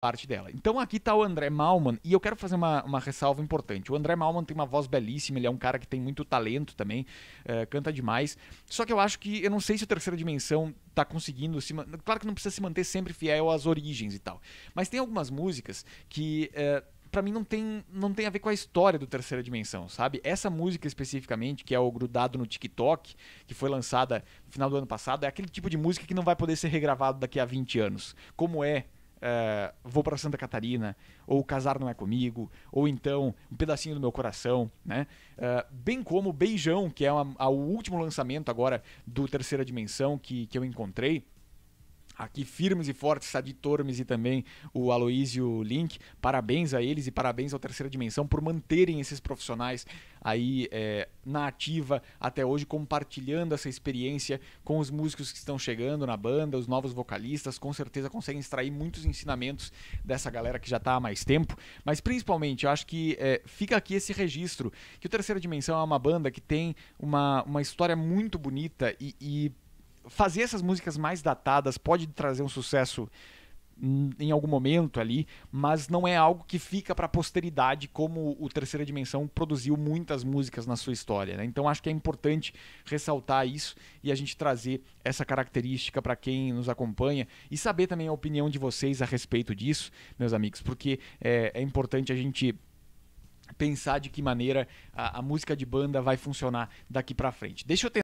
parte dela. Então aqui está o André Malman, e eu quero fazer uma, uma ressalva importante. O André Malman tem uma voz belíssima, ele é um cara que tem muito talento também, uh, canta demais. Só que eu acho que, eu não sei se o Terceira Dimensão está conseguindo se... Claro que não precisa se manter sempre fiel às origens e tal. Mas tem algumas músicas que... Uh, eh, para mim não tem, não tem a ver com a história do Terceira Dimensão, sabe? Essa música especificamente, que é o Grudado no TikTok, que foi lançada no final do ano passado, é aquele tipo de música que não vai poder ser regravado daqui a 20 anos. Como é uh, Vou para Santa Catarina, ou Casar Não É Comigo, ou então Um Pedacinho do Meu Coração, né? Uh, bem como Beijão, que é uma, a, o último lançamento agora do Terceira Dimensão que, que eu encontrei aqui firmes e fortes, Sadi Tormes e também o Aloísio Link. Parabéns a eles e parabéns ao Terceira Dimensão por manterem esses profissionais aí é, na ativa até hoje, compartilhando essa experiência com os músicos que estão chegando na banda, os novos vocalistas, com certeza conseguem extrair muitos ensinamentos dessa galera que já está há mais tempo. Mas principalmente, eu acho que é, fica aqui esse registro que o Terceira Dimensão é uma banda que tem uma, uma história muito bonita e, e fazer essas músicas mais datadas pode trazer um sucesso em algum momento ali, mas não é algo que fica para a posteridade, como o Terceira Dimensão produziu muitas músicas na sua história. Né? Então acho que é importante ressaltar isso e a gente trazer essa característica para quem nos acompanha e saber também a opinião de vocês a respeito disso, meus amigos, porque é, é importante a gente pensar de que maneira a, a música de banda vai funcionar daqui para frente. Deixa eu tentar